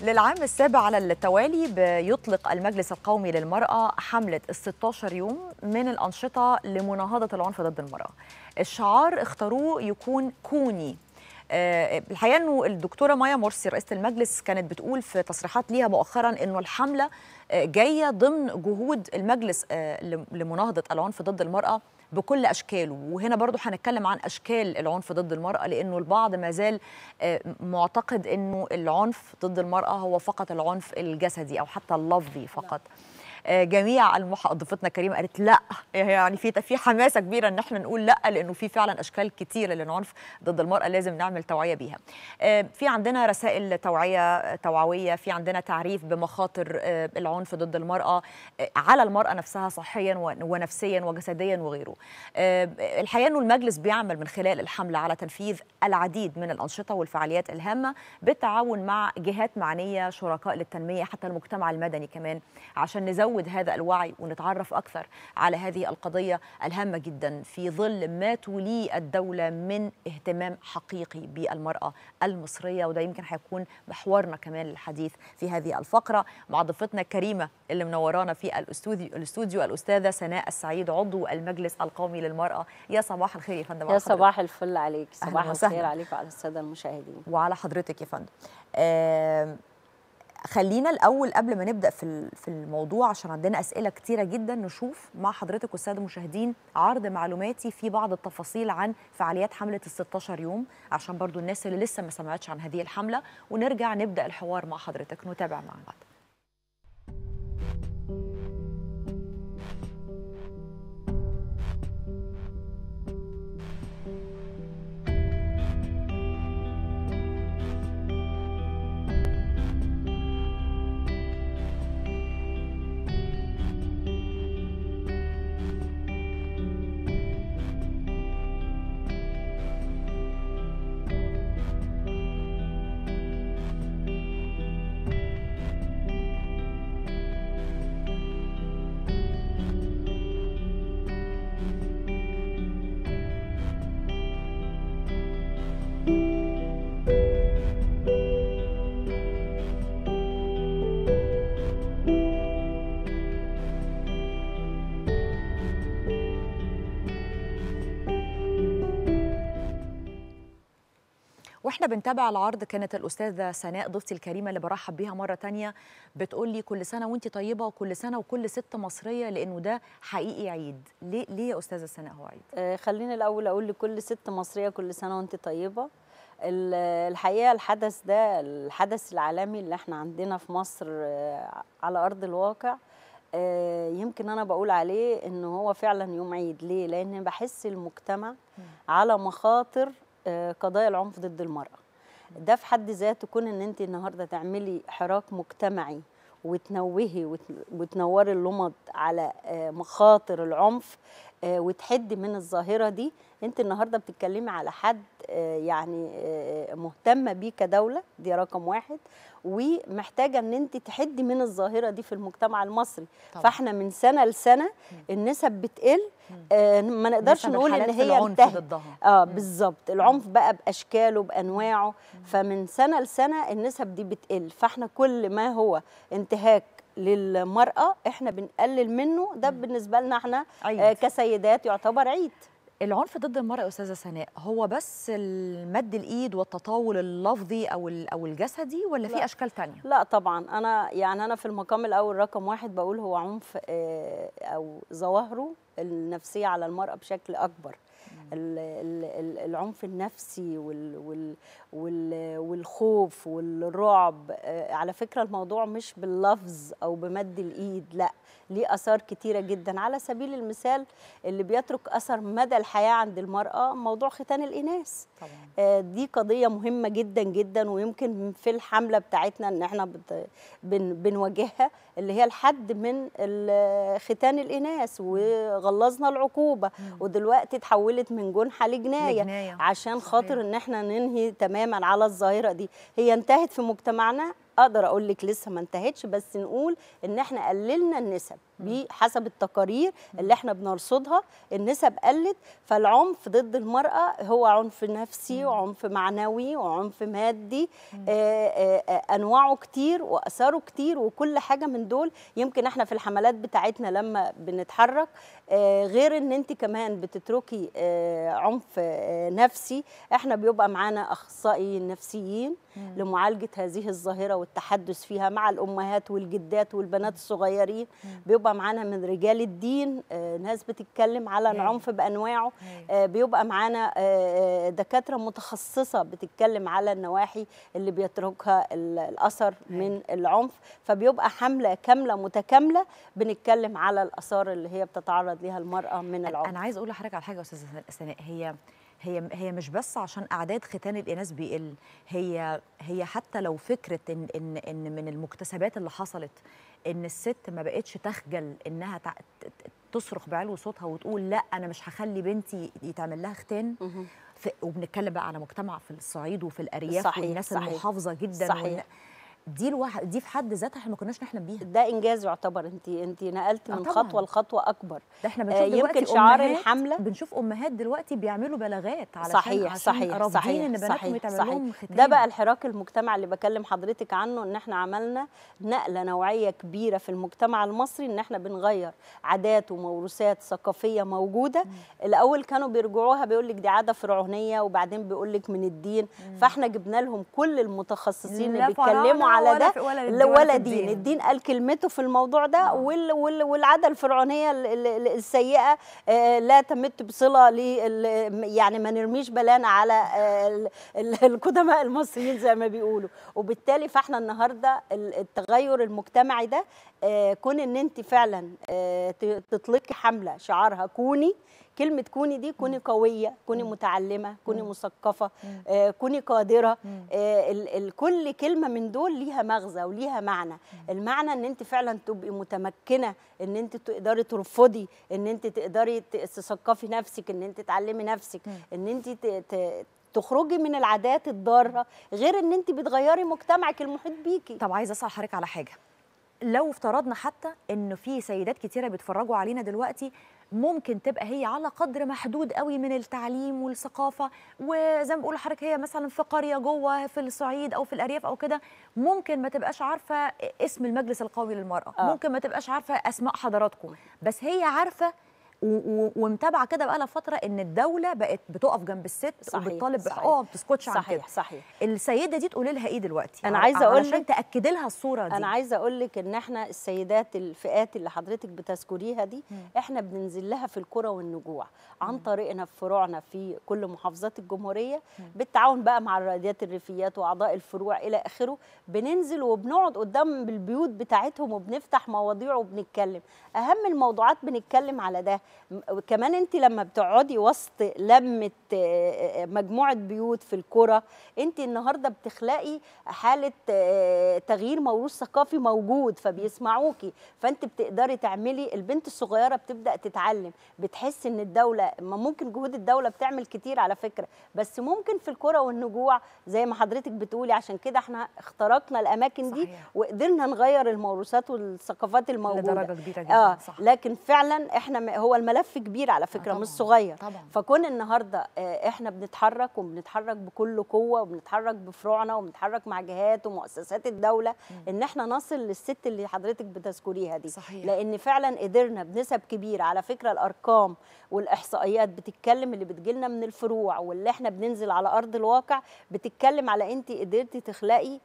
للعام السابع على التوالي بيطلق المجلس القومي للمرأة حملة ال 16 يوم من الأنشطة لمناهضة العنف ضد المرأة. الشعار اختاروه يكون كوني آه، الحقيقه انه الدكتوره مايا مرسي رئيسه المجلس كانت بتقول في تصريحات ليها مؤخرا انه الحمله آه، جايه ضمن جهود المجلس آه، لمناهضه العنف ضد المراه بكل اشكاله وهنا برضو هنتكلم عن اشكال العنف ضد المراه لانه البعض ما زال آه، معتقد انه العنف ضد المراه هو فقط العنف الجسدي او حتى اللفظي فقط لا. آه، جميع المحاضرات ضيفتنا كريمه قالت لا يعني في في حماسه كبيره ان احنا نقول لا لانه في فعلا اشكال كثيره للعنف ضد المراه لازم نعمل توعيه بيها. آه، في عندنا رسائل توعيه توعويه، في عندنا تعريف بمخاطر آه، العنف ضد المراه على المراه نفسها صحيا ونفسيا وجسديا وغيره. الحقيقه انه المجلس بيعمل من خلال الحمله على تنفيذ العديد من الانشطه والفعاليات الهامه بالتعاون مع جهات معنيه شركاء للتنميه حتى المجتمع المدني كمان عشان نزود نزود هذا الوعي ونتعرف أكثر على هذه القضية الهامة جدا في ظل ما توليه الدولة من اهتمام حقيقي بالمرأة المصرية وده يمكن هيكون محورنا كمان للحديث في هذه الفقرة مع ضيفتنا كريمة اللي منورانا في الاستوديو الاستوديو الأستاذة سناء السعيد عضو المجلس القومي للمرأة يا صباح الخير يا فندم يا صباح الفل عليك صباح الخير عليك وعلى السادة المشاهدين وعلى حضرتك يا فندم آه خلينا الاول قبل ما نبدا في في الموضوع عشان عندنا اسئله كتيره جدا نشوف مع حضرتك والساده المشاهدين عرض معلوماتي في بعض التفاصيل عن فعاليات حمله ال 16 يوم عشان برضو الناس اللي لسه ما سمعتش عن هذه الحمله ونرجع نبدا الحوار مع حضرتك نتابع مع بعض واحنا بنتابع العرض كانت الاستاذه سناء ضيفتي الكريمه اللي برحب بيها مره تانية بتقول لي كل سنه وانت طيبه وكل سنه وكل ست مصريه لانه ده حقيقي عيد ليه ليه يا استاذه سناء هو عيد آه خليني الاول اقول لكل ست مصريه كل سنه وانت طيبه الحقيقه الحدث ده الحدث العالمي اللي احنا عندنا في مصر آه، على ارض الواقع آه، يمكن انا بقول عليه ان هو فعلا يوم عيد ليه لان بحس المجتمع على مخاطر آه، قضايا العنف ضد المرأة ده في حد ذاته كون ان انت النهارده تعملي حراك مجتمعي وتنوهي وتنوري اللمض على آه، مخاطر العنف آه، وتحد من الظاهره دي انت النهارده بتتكلمي على حد آه، يعني آه، مهتمه بيه كدوله دي رقم واحد ومحتاجه ان انت تحدي من الظاهره دي في المجتمع المصري طبعا. فاحنا من سنه لسنه النسب بتقل آه ما نقدرش نقول ان هي انتهت اه بالظبط العنف بقى باشكاله بانواعه فمن سنه لسنه النسب دي بتقل فاحنا كل ما هو انتهاك للمرأة احنا بنقلل منه ده بالنسبة لنا احنا آه، عيد. كسيدات يعتبر عيد العنف ضد المرأة أستاذة سناء هو بس المد الإيد والتطاول اللفظي أو أو الجسدي ولا في أشكال ثانيه لا طبعا أنا يعني أنا في المقام الأول رقم واحد بقول هو عنف آه، أو ظواهره النفسية على المرأة بشكل أكبر العنف النفسي والخوف والرعب آه، على فكرة الموضوع مش باللفظ أو بمد الإيد لا ليه آثار كتيرة جدا على سبيل المثال اللي بيترك أثر مدى الحياة عند المرأة موضوع ختان الإناث طبعا. آه، دي قضية مهمة جدا جدا ويمكن في الحملة بتاعتنا إن احنا بنواجهها اللي هي الحد من ختان الإناث وغلظنا العقوبة ودلوقتي تحولت من جنحة لجناية, لجناية. عشان خاطر ان احنا ننهي تماما على الظاهرة دي هي انتهت في مجتمعنا اقدر اقول لك لسه ما انتهتش بس نقول ان احنا قللنا النسب بحسب التقارير اللي احنا بنرصدها النسب قلت فالعنف ضد المرأة هو عنف نفسي وعنف معنوي وعنف مادي آآ آآ آه، آه، آه، أنواعه كتير وأثاره كتير وكل حاجة من دول يمكن احنا في الحملات بتاعتنا لما بنتحرك غير ان انت كمان بتتركي عنف نفسي احنا بيبقى معانا أخصائي نفسيين لمعالجة هذه الظاهرة والتحدث فيها مع الأمهات والجدات والبنات الصغيرين بيبقى بيبقى معانا من رجال الدين آه، ناس بتتكلم على العنف بانواعه آه، بيبقى معانا آه، دكاتره متخصصه بتتكلم على النواحي اللي بيتركها الاثر من العنف فبيبقى حمله كامله متكامله بنتكلم على الاثار اللي هي بتتعرض ليها المراه من العنف انا عايز اقول لحضرتك على حاجه يا استاذه سناء هي هي هي مش بس عشان اعداد ختان الاناث بيقل هي هي حتى لو فكره ان ان ان من المكتسبات اللي حصلت ان الست ما بقتش تخجل انها تصرخ بعلو صوتها وتقول لا انا مش هخلي بنتي يتعمل لها ختان وبنتكلم بقى على مجتمع في الصعيد وفي الارياف صحيح والناس صحيح المحافظه جدا صحيح دي الواحد دي في حد ذاتها احنا ما كناش نحلم بيها ده انجاز يعتبر انت انت نقلت آه، من خطوه لخطوه اكبر ده احنا آه، بنشوف آه يمكن شعار الحمله بنشوف امهات دلوقتي بيعملوا بلاغات على صحيح عشان صحيح صحيح ان بناتهم صحيح صحيح, صحيح ده بقى الحراك المجتمع اللي بكلم حضرتك عنه ان احنا عملنا نقله نوعيه كبيره في المجتمع المصري ان احنا بنغير عادات وموروثات ثقافيه موجوده مم. الاول كانوا بيرجعوها بيقول لك دي عاده فرعونيه وبعدين بيقول لك من الدين مم. فاحنا جبنا لهم كل المتخصصين اللي بيتكلموا على ده ولا, ولا, ولا دين. دين الدين قال كلمته في الموضوع ده نعم. وال وال والعاده الفرعونيه السيئه آه، لا تمت بصله ل يعني ما نرميش بلانا على آه، القدماء المصريين زي ما بيقولوا وبالتالي فاحنا النهارده التغير المجتمعي ده آه، كون ان انت فعلا تطلقي حمله شعارها كوني كلمه كوني دي كوني قويه كوني متعلمه كوني مثقفه آه كوني قادره آه كل كلمه من دول ليها مغزى وليها معنى المعنى ان انت فعلا تبقي متمكنه ان انت تقدري ترفضي ان انت تقدري تثقفي نفسك ان انت تعلمي نفسك ان انت تخرجي من العادات الضاره غير ان انت بتغيري مجتمعك المحيط بيكي طب عايزه اسال حضرتك على حاجه لو افترضنا حتى انه في سيدات كتيره بيتفرجوا علينا دلوقتي ممكن تبقى هي على قدر محدود قوي من التعليم والثقافه وزي ما بقول لحضرتك هي مثلا في قريه جوه في الصعيد او في الارياف او كده ممكن ما تبقاش عارفه اسم المجلس القومي للمراه آه. ممكن ما تبقاش عارفه اسماء حضراتكم بس هي عارفه ومتابعه كده بقى فتره ان الدوله بقت بتقف جنب الست صحيح وبتطالب اه ما بتسكتش عن صحيح كده صحيح السيده دي تقولي لها ايه دلوقتي انا عايزه اقول لك تاكدي لها الصوره دي انا عايزه اقول لك ان احنا السيدات الفئات اللي حضرتك بتذكريها دي م. احنا بننزل لها في الكره والنجوع عن طريقنا في فروعنا في كل محافظات الجمهوريه بالتعاون بقى مع الراديات الريفيات واعضاء الفروع الى اخره بننزل وبنقعد قدام البيوت بتاعتهم وبنفتح مواضيع وبنتكلم اهم الموضوعات بنتكلم على ده وكمان انت لما بتقعدي وسط لمه مجموعه بيوت في الكره انت النهارده بتخلقي حاله تغيير موروث ثقافي موجود فبيسمعوكي فانت بتقدري تعملي البنت الصغيره بتبدا تتعلم بتحس ان الدوله ما ممكن جهود الدوله بتعمل كتير على فكره بس ممكن في الكره والنجوع زي ما حضرتك بتقولي عشان كده احنا اخترقنا الاماكن صحيح. دي وقدرنا نغير الموروثات والثقافات الموجوده لدرجه كبيره جدا آه. صح لكن فعلا احنا هو الملف كبير على فكره آه مش صغير طبعا. فكون النهارده آه، احنا بنتحرك وبنتحرك بكل قوه وبنتحرك بفروعنا وبنتحرك مع جهات ومؤسسات الدوله م. ان احنا نصل للست اللي حضرتك بتذكريها دي صحيح. لان فعلا قدرنا بنسب كبيره على فكره الارقام والاحصائيات بتتكلم اللي بتجيلنا من الفروع واللي احنا بننزل على ارض الواقع بتتكلم على انت قدرتي تخلقي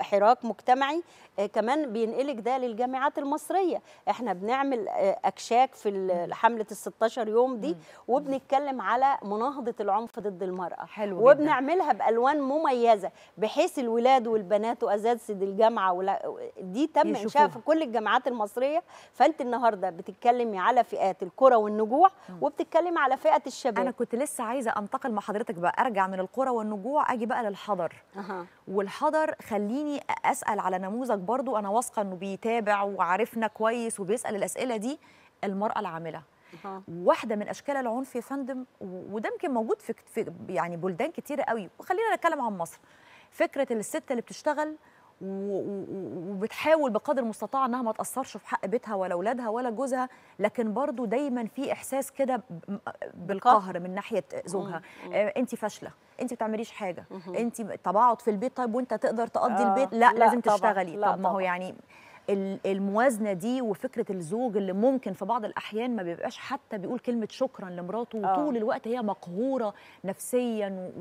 حراك مجتمعي آه، كمان بينقلك ده للجامعات المصريه احنا بنعمل آه، اكشاك في الحركة حمله ال 16 يوم دي وبنتكلم على مناهضه العنف ضد المراه حلو وبنعملها بالوان مميزه بحيث الولاد والبنات واساتذه الجامعه دي تم يشوفوها. انشاء في كل الجامعات المصريه فانت النهارده بتتكلمي على فئات الكره والنجوع وبتتكلمي على فئه الشباب انا كنت لسه عايزه انتقل مع حضرتك بقى ارجع من الكره والنجوع اجي بقى للحضر أه. والحضر خليني اسال على نموذج برضو انا واثقه انه بيتابع وعارفنا كويس وبيسال الاسئله دي المراه العامله واحده من اشكال العنف يا فندم وده يمكن موجود في, يعني بلدان كتيره قوي وخلينا نتكلم عن مصر فكره الست اللي بتشتغل وبتحاول بقدر المستطاع انها ما تاثرش في حق بيتها ولا اولادها ولا جوزها لكن برضو دايما في احساس كده بالقهر من ناحيه زوجها آه، انت فاشله انت ما بتعمليش حاجه انت طب اقعد في البيت طيب وانت تقدر تقضي آه. البيت لا, لا لازم طبعًا تشتغلي طب ما هو يعني الموازنه دي وفكره الزوج اللي ممكن في بعض الاحيان ما بيبقاش حتى بيقول كلمه شكرا لمراته آه. وطول الوقت هي مقهوره نفسيا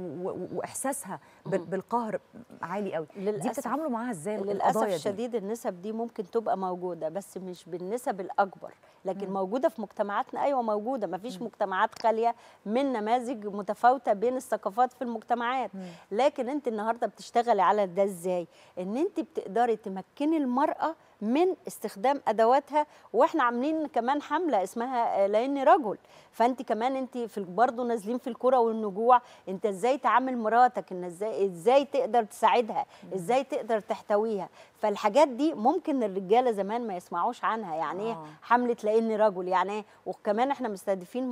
واحساسها بالقهر عالي قوي دي بتتعاملوا معاها ازاي للاسف الشديد النسب دي ممكن تبقى موجوده بس مش بالنسب الاكبر لكن مم. موجوده في مجتمعاتنا ايوه موجوده ما فيش مجتمعات خاليه من نماذج متفاوته بين الثقافات في المجتمعات مم. لكن انت النهارده بتشتغلي على ده ازاي ان انت بتقدري تمكني المراه من استخدام ادواتها واحنا عاملين كمان حمله اسمها لاني رجل فانت كمان انت في برضه نازلين في الكره والنجوع انت ازاي تعامل مراتك ان ازاي ازاي تقدر تساعدها ازاي تقدر تحتويها فالحاجات دي ممكن الرجاله زمان ما يسمعوش عنها يعني ايه آه. حمله لاني رجل يعني ايه وكمان احنا مستهدفين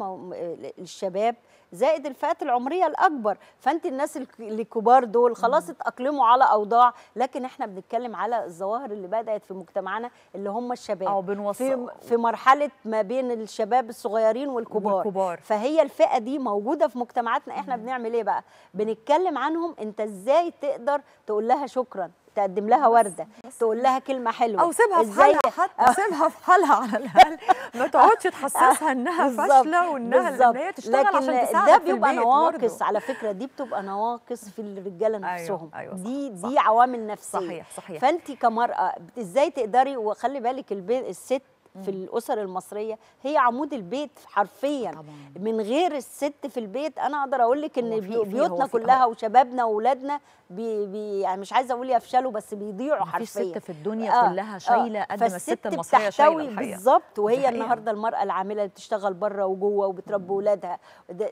الشباب زائد الفئات العمريه الاكبر فانت الناس الكبار دول خلاص اتاقلموا على اوضاع لكن احنا بنتكلم على الظواهر اللي بدات في مجتمعنا اللي هم الشباب أو في, في مرحله ما بين الشباب الصغيرين والكبار, والكبار. فهي الفئه دي موجوده في مجتمعاتنا احنا مم. بنعمل ايه بقى بنتكلم عنهم انت ازاي تقدر تقول لها شكرا تقدم لها ورده بس تقول لها كلمه حلوه او سيبها في حالها حتى آه. سيبها في حالها على الاقل ما تقعدش تحسسها آه. انها فاشله وانها ان هي تشتغل لكن عشان تساعدك ده بيبقى نواقص برضو. على فكره دي بتبقى نواقص في الرجاله أيوه، نفسهم أيوة أيوة صح دي صح دي عوامل نفسيه صحيح صحيح فانت كمراه ازاي تقدري وخلي بالك الست في الاسر المصريه هي عمود البيت حرفيا طبعا. من غير الست في البيت انا اقدر اقول لك ان بيوتنا كلها وشبابنا واولادنا بي بي يعني مش عايزه اقول يفشلوا بس بيضيعوا حرفيا مفيش ست في الدنيا آه كلها آه، شايله آه قد ما الست المصريه شايله بالظبط وهي النهارده المراه العامله اللي بتشتغل بره وجوه وبتربي اولادها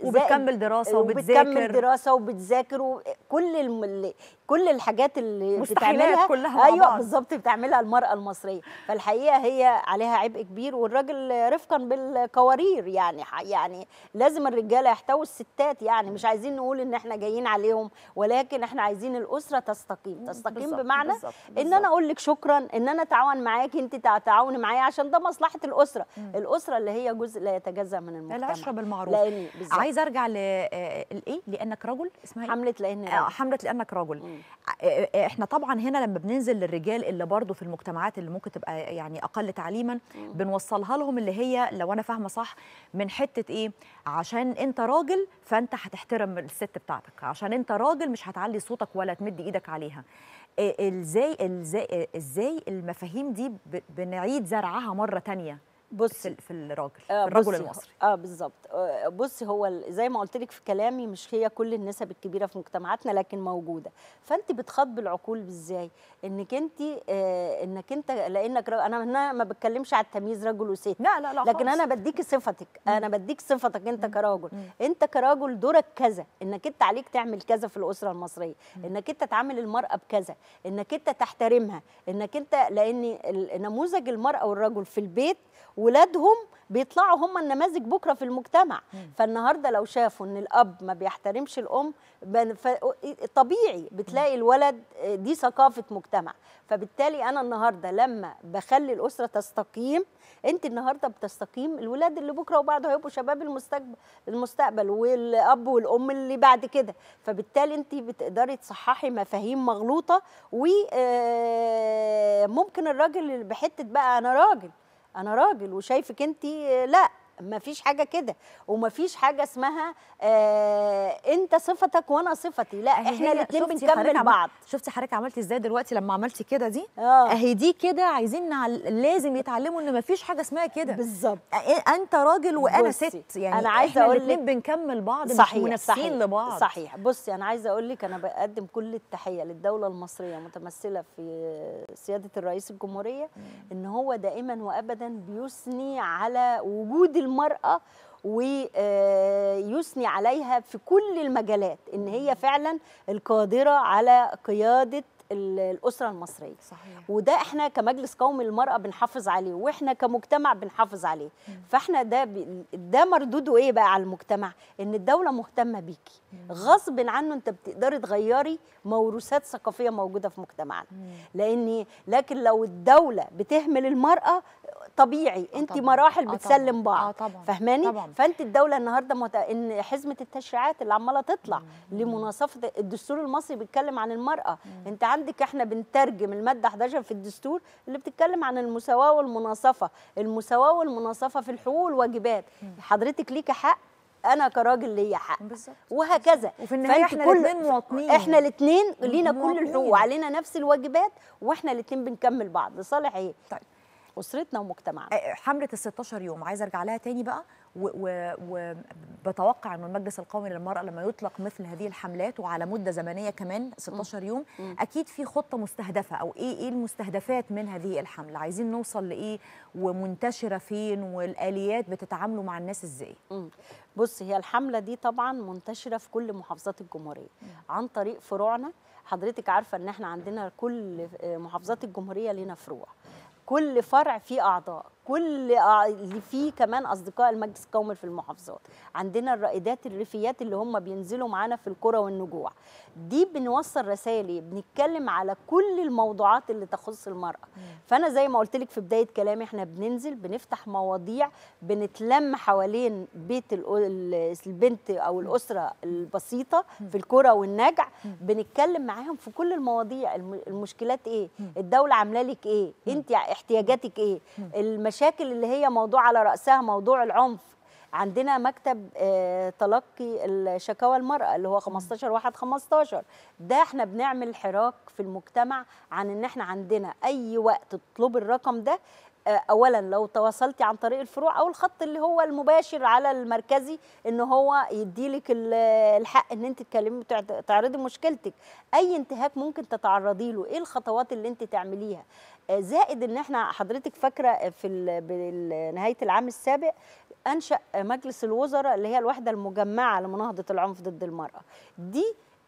وبتكمل دراسه آه، وبتذاكر وبتكمل دراسه وبتذاكر وكل الم... كل الحاجات اللي بتعملها كلها ايوه بالظبط بتعملها المراه المصريه فالحقيقه هي عليها عبء عبء كبير والراجل رفقا بالقوارير يعني يعني لازم الرجاله يحتووا الستات يعني مش عايزين نقول ان احنا جايين عليهم ولكن احنا عايزين الاسره تستقيم تستقيم بالزبط بمعنى بالزبط بالزبط ان انا اقول لك شكرا ان انا اتعاون معاكي انت تعاوني معايا عشان ده مصلحه الاسره مم. الاسره اللي هي جزء لا يتجزا من المجتمع العشره بالمعروف لأني عايزه ارجع لايه لانك رجل اسمها إيه؟ حمله لان آه حمله لانك رجل مم. آه، آه، احنا طبعا هنا لما بننزل للرجال اللي برضه في المجتمعات اللي ممكن تبقى يعني اقل تعليما مم. بنوصلها لهم اللي هي لو انا فاهمه صح من حته ايه عشان انت راجل فانت هتحترم الست بتاعتك عشان انت راجل مش هتعلي صوتك ولا تمد ايدك عليها ازاي ازاي ازاي المفاهيم دي بنعيد زرعها مره تانية بص في الراجل آه الرجل المصري اه بالظبط آه بصي هو زي ما قلت لك في كلامي مش هي كل النسب الكبيره في مجتمعاتنا لكن موجوده فانت بتخاطبي العقول ازاي انك انت آه انك انت لانك انا هنا ما بتكلمش على التمييز رجل وست لا لا لا لكن انا بديك صفتك انا بديك صفتك انت كراجل انت كراجل دورك كذا انك انت عليك تعمل كذا في الاسره المصريه انك انت تعامل المراه بكذا انك انت تحترمها انك انت لان نموذج المراه والرجل في البيت ولادهم بيطلعوا هم النماذج بكره في المجتمع مم. فالنهارده لو شافوا ان الاب ما بيحترمش الام طبيعي بتلاقي الولد آه، دي ثقافه مجتمع فبالتالي انا النهارده لما بخلي الاسره تستقيم انت النهارده بتستقيم الولاد اللي بكره وبعده هيبقوا شباب المستقبل المستقبل والاب والام اللي بعد كده فبالتالي انت بتقدري تصححي مفاهيم مغلوطه وممكن آه، الراجل بحته بقى انا راجل انا راجل وشايفك انت آه، لا ما فيش حاجه كده وما فيش حاجه اسمها آه انت صفتك وانا صفتي لا احنا الاثنين بنكمل بعض شفتي حضرتك عملتي ازاي دلوقتي لما عملتي كده دي آه. اهي دي كده عايزين نعل... لازم يتعلموا ان ما فيش حاجه اسمها كده بالظبط إيه، انت راجل وانا بصي. ست يعني انا عايزه اقول لك بنكمل بعض صحيح منافسين لبعض صحيح بصي انا عايزه اقول لك انا بقدم كل التحيه للدوله المصريه متمثله في سياده الرئيس الجمهوريه ان هو دائما وابدا بيثني على وجود الم المرأة ويثني آه، عليها في كل المجالات ان هي فعلا القادره على قياده الاسره المصريه صحيح. وده احنا كمجلس قومي المرأة بنحافظ عليه واحنا كمجتمع بنحافظ عليه م. فاحنا ده ب... ده مردوده ايه بقى على المجتمع ان الدوله مهتمه بيكي م. غصب عنه انت بتقدري تغيري موروثات ثقافيه موجوده في مجتمعنا لان لكن لو الدوله بتهمل المراه طبيعي آه، انت طبعًا. مراحل آه، بتسلم بعض آه فاهماني فانت الدوله النهارده مت... ان حزمه التشريعات اللي عماله تطلع لمناصفه الدستور المصري بيتكلم عن المراه مم. انت عندك احنا بنترجم الماده 11 في الدستور اللي بتتكلم عن المساواه والمناصفه المساواه والمناصفه في الحقوق والواجبات حضرتك ليكي حق انا كراجل ليا حق بالزبط. وهكذا وفي النهايه احنا الاثنين مواطنين احنا الاثنين لينا كل الحقوق وعلينا نفس الواجبات واحنا الاثنين بنكمل بعض لصالح ايه طيب. اسرتنا ومجتمعنا حمله ال 16 يوم عايزه ارجع لها تاني بقى وبتوقع انه المجلس القومي للمراه لما يطلق مثل هذه الحملات وعلى مده زمنيه كمان 16 يوم م. اكيد في خطه مستهدفه او ايه ايه المستهدفات من هذه الحمله عايزين نوصل لايه ومنتشره فين والاليات بتتعاملوا مع الناس ازاي بص هي الحمله دي طبعا منتشره في كل محافظات الجمهوريه عن طريق فروعنا حضرتك عارفه ان احنا عندنا كل آه، محافظات الجمهوريه لنا فروع كل فرع فيه اعضاء كل اللي فيه كمان اصدقاء المجلس القومي في المحافظات عندنا الرائدات الريفيات اللي هم بينزلوا معانا في الكره والنجوع دي بنوصل رسائل بنتكلم على كل الموضوعات اللي تخص المراه فانا زي ما قلت لك في بدايه كلامي احنا بننزل بنفتح مواضيع بنتلم حوالين بيت البنت او الاسره البسيطه في الكره والنجع بنتكلم معاهم في كل المواضيع المشكلات ايه الدوله عامله لك ايه انت احتياجاتك ايه المشاكل اللي هي موضوع على رأسها موضوع العنف عندنا مكتب آه، تلقي الشكاوى المرأة اللي هو 15 واحد 15 ده احنا بنعمل حراك في المجتمع عن ان احنا عندنا اي وقت تطلب الرقم ده اولا لو تواصلتي عن طريق الفروع او الخط اللي هو المباشر على المركزي ان هو يديلك الحق ان انت تكلمي تعرضي مشكلتك اي انتهاك ممكن تتعرضي له ايه الخطوات اللي انت تعمليها آه، زائد ان احنا حضرتك فاكره في نهايه العام السابق انشا مجلس الوزراء اللي هي الوحده المجمعه لمناهضه العنف ضد المراه دي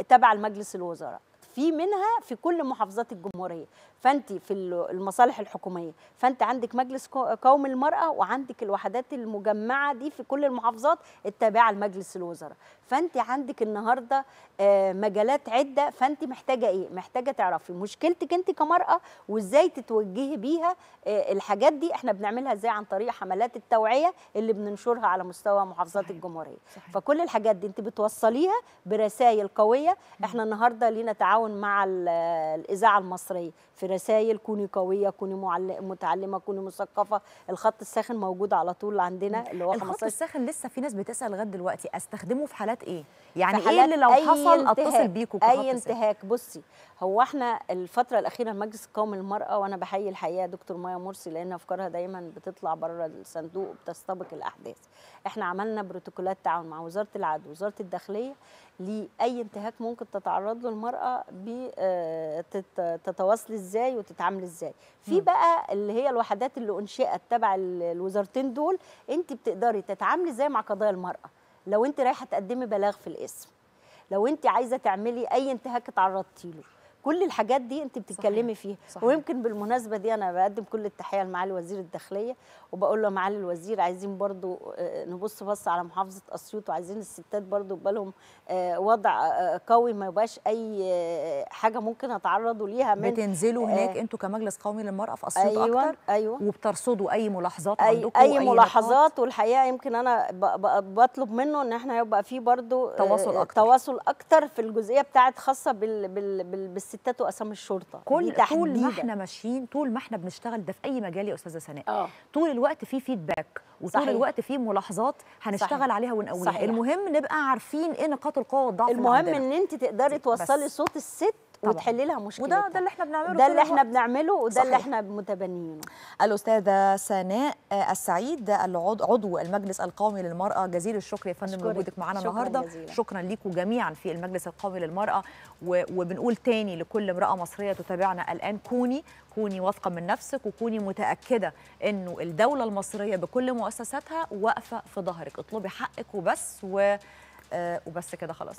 تبع المجلس الوزراء في منها في كل محافظات الجمهوريه فانت في المصالح الحكوميه فانت عندك مجلس قومي المراه وعندك الوحدات المجمعه دي في كل المحافظات التابعه لمجلس الوزراء فانت عندك النهارده آه، مجالات عده فانت محتاجه ايه محتاجه تعرفي مشكلتك انت كمراه وازاي تتوجهي بيها آه، الحاجات دي احنا بنعملها ازاي عن طريق حملات التوعيه اللي بننشرها على مستوى محافظات صحيح. الجمهوريه صحيح. فكل الحاجات دي انت بتوصليها برسائل قويه احنا النهارده لينا تعاون التعاون مع الاذاعه المصريه في رسائل كوني قويه كوني متعلمه كوني مثقفه الخط الساخن موجود على طول عندنا اللي هو الخط 15 الساخن لسه في ناس بتسال لغايه دلوقتي استخدمه في حالات ايه يعني إيه حالات ايه اللي لو حصل اتصل بيكم اي انتهاك بصي هو احنا الفتره الاخيره المجلس القومي للمراه وانا بحيي الحقيقه دكتور مايا مرسي لان افكارها دايما بتطلع بره الصندوق وبتستبق الاحداث احنا عملنا بروتوكولات تعاون مع وزاره العدل ووزاره الداخليه لاي انتهاك ممكن تتعرض له المراه آه، تتواصلي ازاي وتتعاملي ازاي في بقى اللي هي الوحدات اللي انشئت تبع الوزارتين دول انت بتقدري تتعاملي ازاي مع قضايا المراه لو انت رايحه تقدمي بلاغ في الاسم لو انت عايزه تعملي اي انتهاك اتعرضتي له كل الحاجات دي انت بتتكلمي فيها صحيح. ويمكن بالمناسبه دي انا بقدم كل التحيه لمعالي وزير الداخليه وبقول له معالي الوزير عايزين برضو آه، نبص بص على محافظه اسيوط وعايزين الستات برضو لهم آه، وضع آه، قوي ما يبقاش اي حاجه ممكن اتعرضوا ليها من بتنزلوا هناك آه انتوا كمجلس قومي للمراه في اسيوط أيوة اكتر ايوه وبترصدوا اي ملاحظات أي عندكم اي, أي ملاحظات والحقيقه يمكن انا بطلب منه ان احنا يبقى في برضو تواصل اكتر تواصل اكتر في الجزئيه بتاعت خاصه بال بال, بال الستات واسامي الشرطه كل طول ما احنا ماشيين طول ما احنا بنشتغل ده في اي مجال يا استاذه سناء أوه. طول الوقت في فيدباك وطول صحيح. الوقت في ملاحظات هنشتغل صحيح. عليها ونقويها المهم نبقى عارفين ايه نقاط القوه والضعف المهم ان انت تقدري توصلي صوت الست وتحل لها مشكلة وده ده اللي احنا بنعمله ده اللي احنا بنعمله وده اللي احنا متبنيينه الاستاذه سناء آه، السعيد عضو المجلس القومي للمراه جزيل الشكر يا فندم لوجودك معانا النهارده جزيلا. شكرا ليكم جميعا في المجلس القومي للمراه وبنقول تاني لكل امراه مصريه تتابعنا الان كوني كوني واثقه من نفسك وكوني متاكده انه الدوله المصريه بكل مؤسساتها واقفه في ظهرك اطلبي حقك وبس و آه، وبس كده خلاص